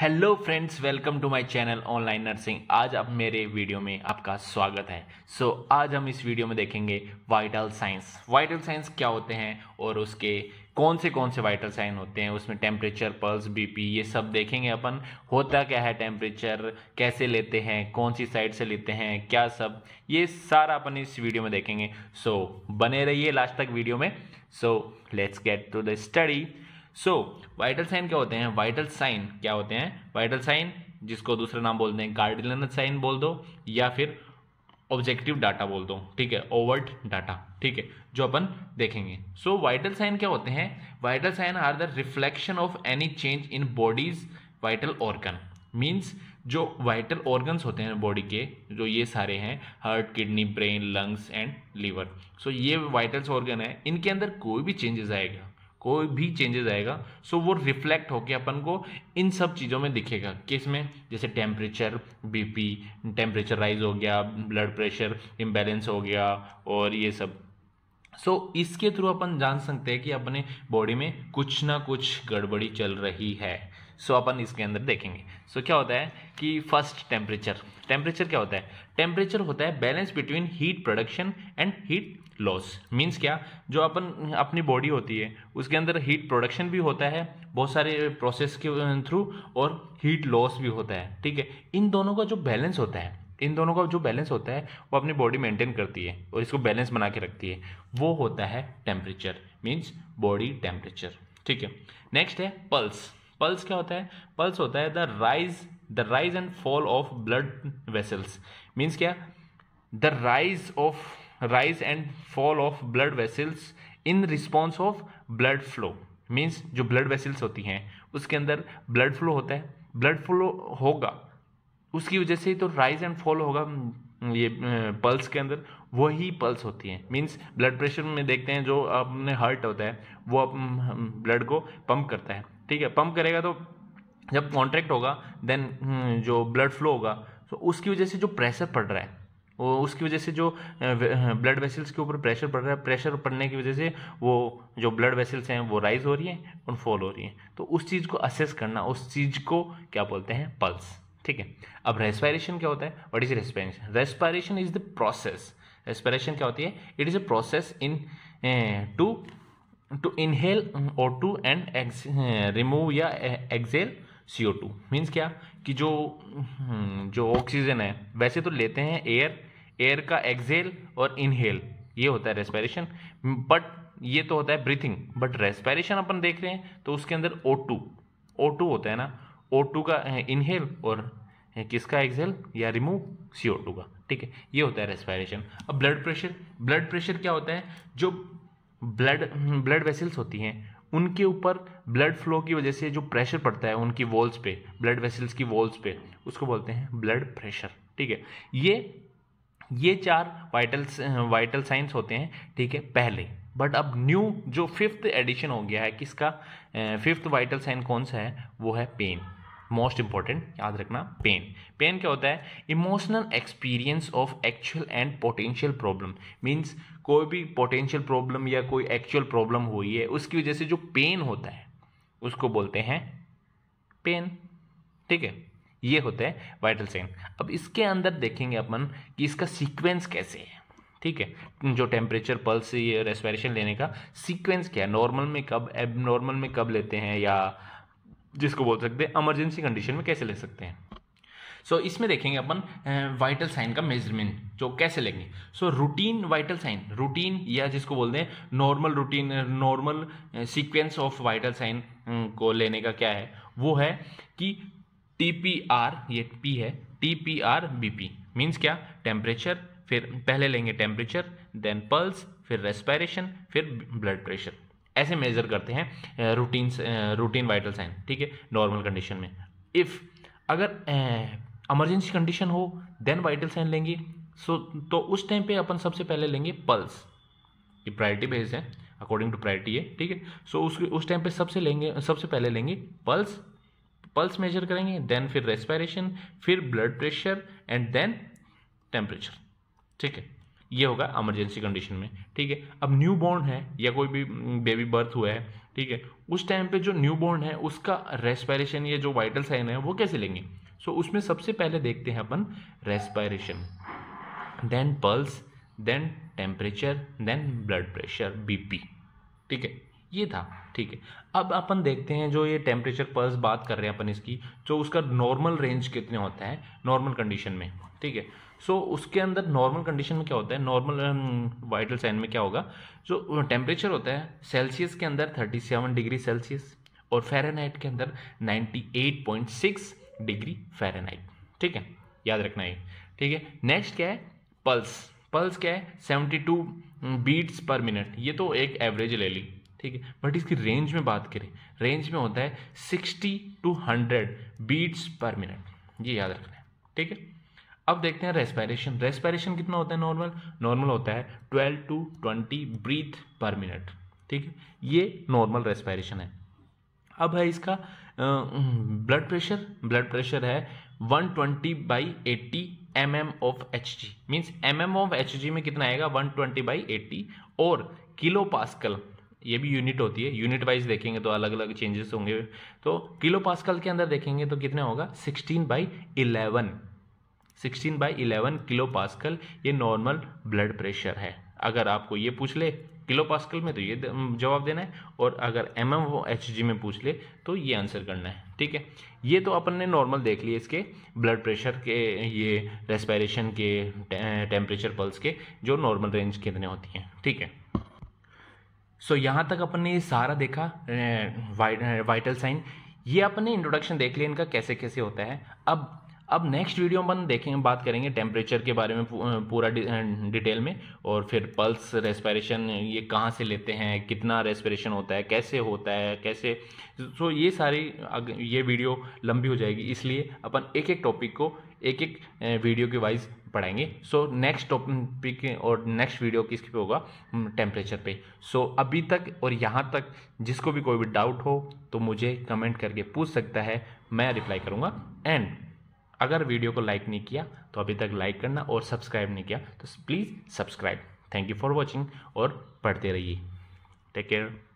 hello friends welcome to my channel online nursing आज अब मेरे वीडियो में आपका स्वागत है सो so, आज हम इस वीडियो में देखेंगे वाइटल साइंस वाइटल साइंस क्या होते हैं और उसके कौन से कौन से वाइटल साइन होते हैं उसमें टेम्परेचर पल्स बीपी ये सब देखेंगे अपन होता क्या है टेम्परेचर कैसे लेते हैं कौन सी साइड से लेते हैं क्या सब ये सारा अपन इस वीडियो में देखेंगे सो so, बने रहिए लास्ट तक वीडियो में so let's get to the study so vital sign क्या होते हैं वाइटल साइन क्या होते हैं वाइटल साइन जिसको दूसरा नाम बोलते हैं गार्डिलन साइन बोल दो या फिर ऑब्जेक्टिव डाटा बोल दो ठीक है ओवर्ट डाटा ठीक है जो अपन देखेंगे सो वाइटल साइन क्या होते हैं vital sign are the reflection of any change in bodies vital organ means जो वाइटल ऑर्गन्स होते हैं बॉडी के जो ये सारे हैं heart kidney brain lungs and liver so ये वाइटल्स ऑर्गन है इनके अंदर कोई भी चेंजेस आएगा कोई भी चेंजेस आएगा सो वो रिफ्लेक्ट होकर अपन को इन सब चीज़ों में दिखेगा किस में जैसे टेम्परेचर बीपी टेम्परेचर राइज हो गया ब्लड प्रेशर इम्बेलेंस हो गया और ये सब सो so, इसके थ्रू अपन जान सकते हैं कि अपने बॉडी में कुछ ना कुछ गड़बड़ी चल रही है सो so, अपन इसके अंदर देखेंगे सो so, क्या होता है कि फर्स्ट टेम्परेचर टेम्परेचर क्या होता है टेम्परेचर होता है balance between heat production and heat loss means क्या जो अपन अपनी बॉडी होती है उसके अंदर हीट प्रोडक्शन भी होता है बहुत सारे प्रोसेस के थ्रू और हीट लॉस भी होता है ठीक है इन दोनों का जो बैलेंस होता है इन दोनों का जो बैलेंस होता है वो अपनी बॉडी मेंटेन करती है और इसको बैलेंस बना के रखती है वो होता है टेम्परेचर मीन्स बॉडी टेम्परेचर ठीक है नेक्स्ट है पल्स पल्स क्या होता है पल्स होता है the rise the rise and fall of blood vessels means क्या the rise of rise and fall of blood vessels in response of blood flow means जो ब्लड वेसल्स होती हैं उसके अंदर ब्लड फ्लो होता है ब्लड फ्लो होगा उसकी वजह से तो राइज एंड फॉल होगा ये पल्स के अंदर वही पल्स होती है मीन्स ब्लड प्रेशर में देखते हैं जो अपने हार्ट होता है वो ब्लड को पंप करता है ठीक है पंप करेगा तो जब कॉन्ट्रैक्ट होगा देन जो ब्लड फ्लो होगा तो उसकी वजह से जो प्रेशर पड़ रहा है वो उसकी वजह से जो ब्लड वेसल्स के ऊपर प्रेशर पड़ रहा है प्रेशर पड़ने की वजह से वो जो ब्लड वेसल्स हैं वो राइज हो रही हैं और फॉल हो रही हैं तो उस चीज़ को असेस करना उस चीज़ को क्या बोलते हैं पल्स ठीक है अब रेस्पायरेशन क्या होता है what is respiration respiration is the process respiration क्या होती है it is a process in to to inhale O two and remove या exhale C O two means क्या कि जो हम्म, जो ऑक्सीजन है वैसे तो लेते हैं एयर एयर का एक्सेल और इनहेल ये होता है रेस्पिरेशन बट ये तो होता है ब्रीथिंग बट रेस्पिरेशन अपन देख रहे हैं तो उसके अंदर ओ टू ओ टू होता है ना ओ टू का इनहेल और किसका एक्सेल या रिमूव सी ओ टू का ठीक है ये होता है रेस्पिरेशन अब ब्लड प्रेशर ब्लड प्रेशर क्या होता है जो ब्लड ब्लड वेसल्स होती हैं उनके ऊपर ब्लड फ्लो की वजह से जो प्रेशर पड़ता है उनकी वॉल्स पे ब्लड वेसल्स की वॉल्स पे उसको बोलते हैं ब्लड प्रेशर ठीक है ये ये चार वाइटल वाइटल साइंस होते हैं ठीक है पहले बट अब न्यू जो फिफ्थ एडिशन हो गया है किसका फिफ्थ वाइटल साइन कौन सा है वो है पेन मोस्ट इंपॉर्टेंट याद रखना पेन पेन क्या होता है emotional experience of actual and potential problem means कोई भी पोटेंशियल प्रॉब्लम या कोई एक्चुअल प्रॉब्लम हुई है उसकी वजह से जो पेन होता है उसको बोलते हैं पेन ठीक है ये होते हैं वाइटल साइन अब इसके अंदर देखेंगे अपन कि इसका सीक्वेंस कैसे है ठीक है जो टेम्परेचर पल्स ये रेस्पिरेशन लेने का सीक्वेंस क्या है नॉर्मल में कब एब नॉर्मल में कब लेते हैं या जिसको बोल सकते हैं एमरजेंसी कंडीशन में कैसे ले सकते हैं सो so, इसमें देखेंगे अपन वाइटल साइन का मेजरमेंट जो कैसे लेंगे so routine vital sign routine या जिसको बोलते हैं normal routine normal sequence of vital sign को लेने का क्या है वो है कि टी पी आर ये पी है T P R B P means क्या टेम्परेचर फिर पहले लेंगे टेम्परेचर देन पल्स फिर रेस्पायरेशन फिर ब्लड प्रेशर ऐसे मेजर करते हैं रूटीन रूटीन वाइटल साइन ठीक है नॉर्मल कंडीशन में इफ़ अगर एमरजेंसी कंडीशन हो देन वाइटल साइन लेंगे सो तो उस टाइम पे अपन सबसे पहले लेंगे पल्स ये प्रायोरिटी बेस्ड है अकॉर्डिंग टू प्रायोरिटी है ठीक है सो उस उस टाइम पे सबसे लेंगे सबसे पहले लेंगे पल्स पल्स मेजर करेंगे देन फिर रेस्पायरेशन फिर blood pressure and then temperature ठीक है ये होगा एमरजेंसी कंडीशन में ठीक है अब न्यू बॉर्न है या कोई भी बेबी हम्म, बर्थ हुआ है ठीक है उस टाइम पे जो न्यू बॉर्न है उसका रेस्पायरेशन या जो वाइटल साइन है वो कैसे लेंगे सो so, उसमें सबसे पहले देखते हैं अपन respiration then pulse then temperature then blood pressure BP ठीक है ये था ठीक है अब अपन देखते हैं जो ये टेम्परेचर पल्स बात कर रहे हैं अपन इसकी जो उसका नॉर्मल रेंज कितने होता है नॉर्मल कंडीशन में ठीक है सो so, उसके अंदर नॉर्मल कंडीशन में क्या होता है नॉर्मल वाइटल साइन में क्या होगा जो टेम्परेचर होता है सेल्सियस के अंदर 37 डिग्री सेल्सियस और फेरेनहाइट के अंदर 98.6 डिग्री फेरेनहाइट ठीक है याद रखना ये ठीक है नेक्स्ट क्या है पल्स पल्स क्या है 72 बीट्स पर मिनट ये तो एक एवरेज ले ली ठीक है बट इसकी रेंज में बात करें रेंज में होता है sixty to hundred beats per minute ये याद रखना है ठीक है अब देखते हैं रेस्पायरेशन रेस्पायरेशन कितना होता है नॉर्मल नॉर्मल होता है twelve to twenty breath per minute ठीक है ये नॉर्मल रेस्पायरेशन है अब है इसका ब्लड प्रेशर ब्लड प्रेशर है 120 twenty by eighty M M of H G means M M of H G में कितना आएगा 120 ट्वेंटी बाई एट्टी और किलो पास्कल ये भी यूनिट होती है यूनिट वाइज देखेंगे तो अलग अलग चेंजेस होंगे तो किलो पास्कल के अंदर देखेंगे तो कितने होगा sixteen by eleven sixteen by eleven kilo pascal ये नॉर्मल ब्लड प्रेशर है अगर आपको ये पूछ ले किलो पास्कल में तो ये जवाब देना है और अगर एम एम एच जी में पूछ ले तो ये आंसर करना है ठीक है ये तो अपन ने नॉर्मल देख लिए इसके ब्लड प्रेशर के ये रेस्पायरेशन के टेम्परेचर पल्स के जो नॉर्मल रेंज कितने होती हैं ठीक है सो so, यहाँ तक अपन ने ये सारा देखा वाइटल साइन ये अपने इंट्रोडक्शन देख लिया इनका कैसे कैसे होता है अब अब नेक्स्ट वीडियो में अपन देखेंगे बात करेंगे टेम्परेचर के बारे में पूरा डि, डिटेल में और फिर पल्स रेस्पिरेशन ये कहाँ से लेते हैं कितना रेस्पिरेशन होता है कैसे होता है कैसे सो ये सारी ये वीडियो लंबी हो जाएगी इसलिए अपन एक एक टॉपिक को एक एक वीडियो के वाइज पढ़ाएंगे सो नेक्स्ट टॉपिक और नेक्स्ट वीडियो किसके पे होगा टेम्परेचर पे सो so, अभी तक और यहाँ तक जिसको भी कोई भी डाउट हो तो मुझे कमेंट करके पूछ सकता है मैं रिप्लाई करूँगा एंड अगर वीडियो को लाइक नहीं किया तो अभी तक लाइक करना और सब्सक्राइब नहीं किया तो please subscribe thank you for watching और पढ़ते रहिए टेक केयर